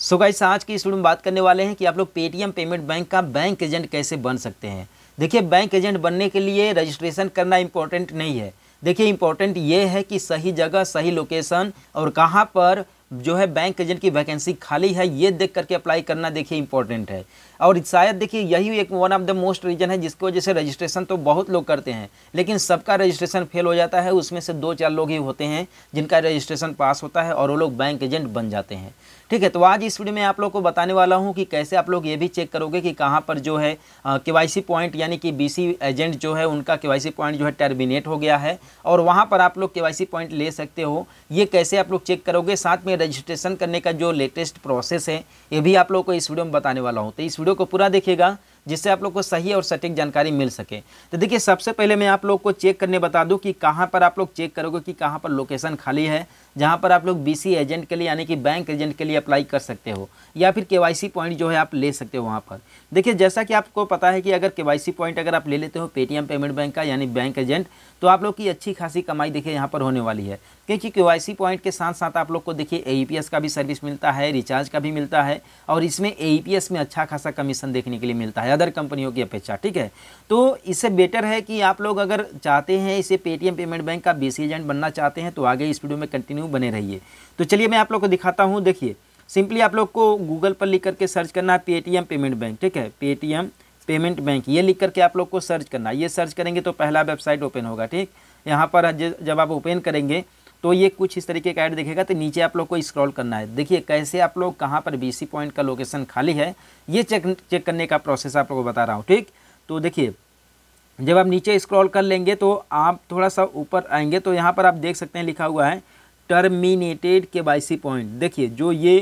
सो so guys आज की इस वीडियो में बात करने वाले हैं कि आप लोग पेटीएम पेमेंट बैंक का बैंक एजेंट कैसे बन सकते हैं देखिए बैंक एजेंट बनने के लिए रजिस्ट्रेशन करना इम्पोर्टेंट नहीं है देखिए इम्पोर्टेंट ये है कि सही जगह सही लोकेशन और कहाँ पर जो है बैंक एजेंट की वैकेंसी खाली है ये देख करके अप्लाई करना देखिए इंपॉर्टेंट है और शायद देखिए यही एक one of the most reason है जिसकी वजह से रजिस्ट्रेशन तो बहुत लोग करते हैं लेकिन सबका रजिस्ट्रेशन फेल हो जाता है उसमें से दो चार लोग ही होते हैं जिनका रजिस्ट्रेशन पास होता है और वो लोग बैंक एजेंट बन जाते हैं ठीक है तो आज इस वीडियो में आप लोग को बताने वाला हूँ कि कैसे आप लोग ये भी चेक करोगे कि कहाँ पर जो है के पॉइंट यानी कि बी एजेंट जो है उनका के पॉइंट जो है टर्मिनेट हो गया है और वहाँ पर आप लोग के पॉइंट ले सकते हो ये कैसे आप लोग चेक करोगे साथ में रजिस्ट्रेशन करने का जो लेटेस्ट प्रोसेस है ये भी आप लोग को इस वीडियो में बताने वाला हूँ तो इस वीडियो को पूरा देखिएगा जिससे आप लोग को सही और सटीक जानकारी मिल सके तो देखिए सबसे पहले मैं आप लोग को चेक करने बता दूँ कि कहाँ पर आप लोग चेक करोगे कि कहाँ पर लोकेशन खाली है जहाँ पर आप लोग बी एजेंट के लिए यानी कि बैंक एजेंट के लिए अप्लाई कर सकते हो या फिर के पॉइंट जो है आप ले सकते हो वहाँ पर देखिए जैसा कि आपको पता है कि अगर के पॉइंट अगर आप ले लेते हो पेटीएम पेमेंट बैंक का यानी बैंक एजेंट तो आप लोग की अच्छी खासी कमाई देखिए यहाँ पर होने वाली है क्योंकि के पॉइंट के साथ साथ आप लोग को देखिए ए e का भी सर्विस मिलता है रिचार्ज का भी मिलता है और इसमें ए e में अच्छा खासा कमीशन देखने के लिए मिलता है अदर कंपनियों की अपेक्षा ठीक है तो इससे बेटर है कि आप लोग अगर चाहते हैं इसे पेटीएम पेमेंट बैंक का बी एजेंट बनना चाहते हैं तो आगे इस वीडियो में कंटिन्यू हूँ बने रहिए तो चलिए मैं आप लोग को दिखाता हूँ देखिए सिंपली आप लोग को गूगल पर लिख करके सर्च करना है पेटीएम पेमेंट बैंक ठीक है पेटीएम पेमेंट बैंक ये लिख करके आप लोग को सर्च करना ये सर्च करेंगे तो पहला वेबसाइट ओपन होगा ठीक यहाँ पर जब आप ओपन करेंगे तो ये कुछ इस तरीके का ऐड देखेगा तो नीचे आप लोग को स्क्रॉल करना है देखिए कैसे आप लोग कहाँ पर बीसी पॉइंट का लोकेशन खाली है ये चेक चेक करने का प्रोसेस आप लोग को बता रहा हूँ ठीक तो देखिए जब आप नीचे स्क्रॉल कर लेंगे तो आप थोड़ा सा ऊपर आएंगे तो यहाँ पर आप देख सकते हैं लिखा हुआ है टर्मिनेटेड के पॉइंट देखिए जो ये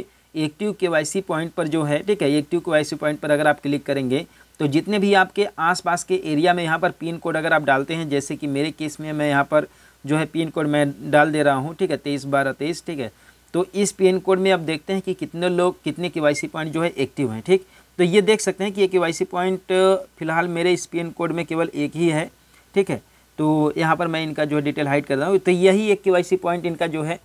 एक्टिव के पॉइंट पर जो है ठीक है एक्टिव के पॉइंट पर अगर आप क्लिक करेंगे तो जितने भी आपके आसपास के एरिया में यहाँ पर पिन कोड अगर आप डालते हैं जैसे कि मेरे केस में मैं यहाँ पर जो है पिन कोड मैं डाल दे रहा हूँ ठीक है तेईस बारह तेईस ठीक है तो इस पिन कोड में आप देखते हैं कि कितने लोग कितने के पॉइंट जो है एक्टिव हैं ठीक तो ये देख सकते हैं कि ये के पॉइंट फिलहाल मेरे इस पिन कोड में केवल एक ही है ठीक है तो यहाँ पर मैं इनका जो है डिटेल हाइड कर रहा हूँ तो यही एक के पॉइंट इनका जो है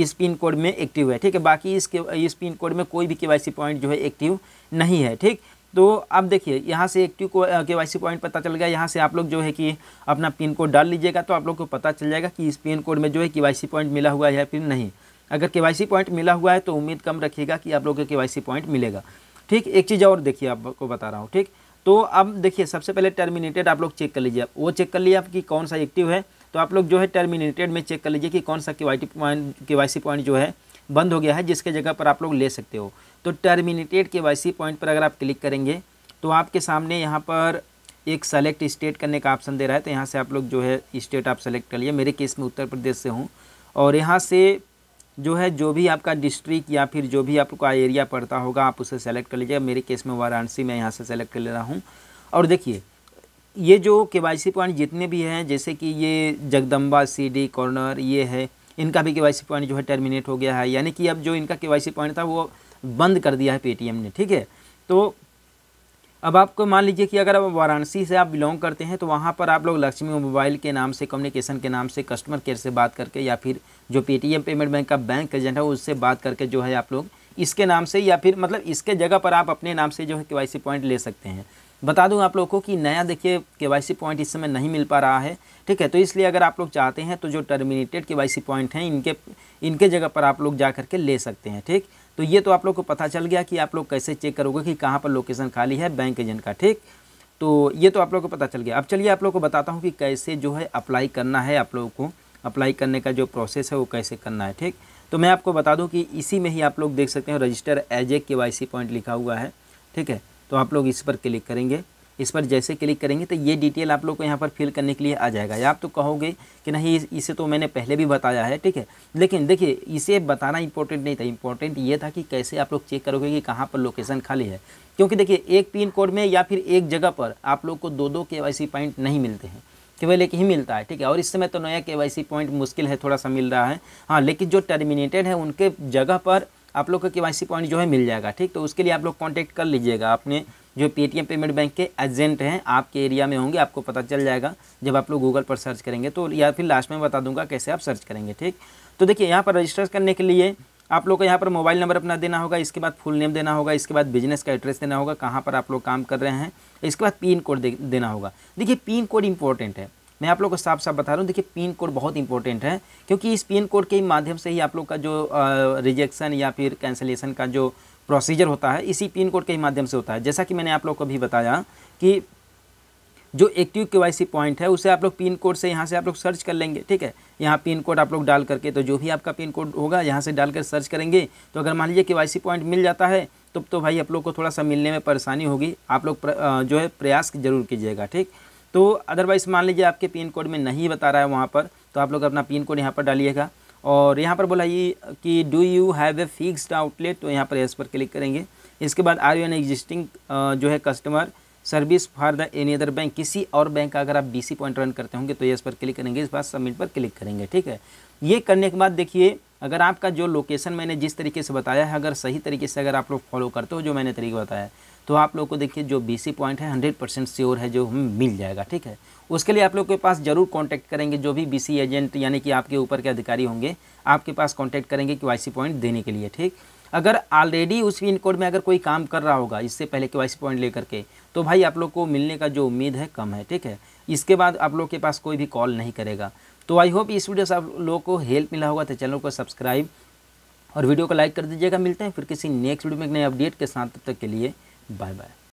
इस पिन कोड में एक्टिव है ठीक है बाकी इसके इस पिन कोड में कोई भी के पॉइंट जो है एक्टिव नहीं है ठीक तो अब देखिए यहाँ से एक्टिव को के वाई सी पॉइंट पता चल गया यहाँ से आप लोग जो है कि अपना पिन कोड डाल लीजिएगा तो आप लोग को पता चल जाएगा कि इस पिन कोड में जो है के वाई सी पॉइंट मिला हुआ है या फिर नहीं अगर के वाई सी पॉइंट मिला हुआ है तो उम्मीद कम रखिएगा कि आप लोग को के वाई सी पॉइंट मिलेगा ठीक एक चीज़ और देखिए आपको बता रहा हूँ ठीक तो अब देखिए सबसे पहले टर्मिनेटेड आप लोग चेक कर लीजिए वो चेक कर लिए आपकी कौन सा एक्टिव है तो आप लोग जो है टर्मिनेटेड में चेक कर लीजिए कि कौन सा K Y point K Y C point जो है बंद हो गया है जिसके जगह पर आप लोग ले सकते हो तो टर्मिनेटेड के वाई सी पॉइंट पर अगर आप क्लिक करेंगे तो आपके सामने यहाँ पर एक सेलेक्ट स्टेट करने का ऑप्शन दे रहा है तो यहाँ से आप लोग जो है स्टेट आप सेलेक्ट कर लिए मेरे केस में उत्तर प्रदेश से हूँ और यहाँ से जो है जो भी आपका डिस्ट्रिक्ट या फिर जो भी आपका एरिया पड़ता होगा आप उसे सेलेक्ट कर लीजिएगा मेरे केस में वाराणसी में यहाँ से सेलेक्ट कर ले रहा हूँ और देखिए ये जो के वाई सी पॉइंट जितने भी हैं जैसे कि ये जगदम्बा सीडी कॉर्नर ये है इनका भी के वाई सी पॉइंट जो है टर्मिनेट हो गया है यानी कि अब जो इनका के वाई सी पॉइंट था वो बंद कर दिया है पेटीएम ने ठीक है तो अब आपको मान लीजिए कि अगर आप वाराणसी से आप बिलोंग करते हैं तो वहाँ पर आप लोग लक्ष्मी मोबाइल के नाम से कम्युनिकेशन के नाम से कस्टमर केयर से बात करके या फिर जो पेटीएम पेमेंट बैंक का बैंक एजेंट है उससे बात करके जो है आप लोग इसके नाम से या फिर मतलब इसके जगह पर आप अपने नाम से जो है के पॉइंट ले सकते हैं बता दूँ आप लोगों को कि नया देखिए के पॉइंट इस समय नहीं मिल पा रहा है ठीक है तो इसलिए अगर आप लोग चाहते हैं तो जो टर्मिनेटेड के पॉइंट हैं इनके इनके जगह पर आप लोग जा करके ले सकते हैं ठीक तो ये तो आप लोग को पता चल गया कि आप लोग कैसे चेक करोगे कि कहाँ पर लोकेशन खाली है बैंक एजेंट का ठीक तो ये तो आप लोग को पता चल गया अब चलिए आप लोग को बताता हूँ कि कैसे जो है अप्लाई करना है आप लोगों को अप्लाई करने का जो प्रोसेस है वो कैसे करना है ठीक तो मैं आपको बता दूं कि इसी में ही आप लोग देख सकते हैं रजिस्टर एज ए के वाई सी पॉइंट लिखा हुआ है ठीक है तो आप लोग इस पर क्लिक करेंगे इस पर जैसे क्लिक करेंगे तो ये डिटेल आप लोग को यहाँ पर फिल करने के लिए आ जाएगा या आप तो कहोगे कि नहीं इसे तो मैंने पहले भी बताया है ठीक है लेकिन देखिए इसे बताना इंपॉर्टेंट नहीं था इंपॉर्टेंट ये था कि कैसे आप लोग चेक करोगे कि कहाँ पर लोकेशन खाली है क्योंकि देखिए एक पिन कोड में या फिर एक जगह पर आप लोग को दो दो के पॉइंट नहीं मिलते हैं केवल एक ही मिलता है ठीक है और इस समय तो नया के पॉइंट मुश्किल है थोड़ा सा मिल रहा है हाँ लेकिन जो टर्मिनेटेड है उनके जगह पर आप लोग का के पॉइंट जो है मिल जाएगा ठीक तो उसके लिए आप लोग कॉन्टैक्ट कर लीजिएगा अपने जो पेटीएम पेमेंट बैंक के एजेंट हैं आपके एरिया में होंगे आपको पता चल जाएगा जब आप लोग गूगल पर सर्च करेंगे तो या फिर लास्ट में बता दूंगा कैसे आप सर्च करेंगे ठीक तो देखिए यहाँ पर रजिस्टर करने के लिए आप लोग को यहाँ पर मोबाइल नंबर अपना देना होगा इसके बाद फुल नेम देना होगा इसके बाद बिजनेस का एड्रेस देना होगा कहाँ पर आप लोग काम कर रहे हैं इसके बाद पिन कोड देना होगा देखिए पिन कोड इंपॉर्टेंट है मैं आप लोग को साफ साफ बता रहा हूँ देखिए पिन कोड बहुत इंपॉर्टेंट है क्योंकि इस पिन कोड के माध्यम से ही आप लोग का जो रिजेक्शन या फिर कैंसिलेशन का जो प्रोसीजर होता है इसी पिन कोड के ही माध्यम से होता है जैसा कि मैंने आप लोग को भी बताया कि जो एक्टिव के पॉइंट है उसे आप लोग पिन कोड से यहाँ से आप लोग सर्च कर लेंगे ठीक है यहाँ पिन कोड आप लोग डाल करके तो जो भी आपका पिन कोड होगा यहाँ से डाल कर सर्च करेंगे तो अगर मान लीजिए के पॉइंट मिल जाता है तब तो, तो भाई आप लोग को थोड़ा सा मिलने में परेशानी होगी आप लोग जो है प्रयास जरूर कीजिएगा ठीक तो अदरवाइज़ मान लीजिए आपके पिन कोड में नहीं बता रहा है वहाँ पर तो आप लोग अपना पिन कोड यहाँ पर डालिएगा और यहाँ पर बोला ये कि do you have a fixed outlet तो यहाँ पर एस पर क्लिक करेंगे इसके बाद आर यू एन एग्जिस्टिंग जो है customer service for the any other bank किसी और बैंक का अगर आप बीसी पॉइंट रन करते होंगे तो यस पर क्लिक करेंगे इस बार सबमिट पर क्लिक करेंगे ठीक है ये करने के बाद देखिए अगर आपका जो लोकेशन मैंने जिस तरीके से बताया है अगर सही तरीके से अगर आप लोग फॉलो करते हो जो मैंने तरीके बताया है तो आप लोग को देखिए जो बीसी पॉइंट है हंड्रेड परसेंट श्योर है जो हमें मिल जाएगा ठीक है उसके लिए आप लोग के पास ज़रूर कांटेक्ट करेंगे जो भी बीसी एजेंट यानी कि आपके ऊपर के अधिकारी होंगे आपके पास कांटेक्ट करेंगे के पॉइंट देने के लिए ठीक अगर ऑलरेडी उस पिन कोड में अगर कोई काम कर रहा होगा इससे पहले के पॉइंट लेकर के तो भाई आप लोग को मिलने का जो उम्मीद है कम है ठीक है इसके बाद आप लोग के पास कोई भी कॉल नहीं करेगा तो आई होप इस वीडियो से आप लोगों को हेल्प मिला होगा तो चैनल को सब्सक्राइब और वीडियो को लाइक कर दीजिएगा मिलते हैं फिर किसी नेक्स्ट वीडियो में एक नए अपडेट के साथ तब तक के लिए Bye bye.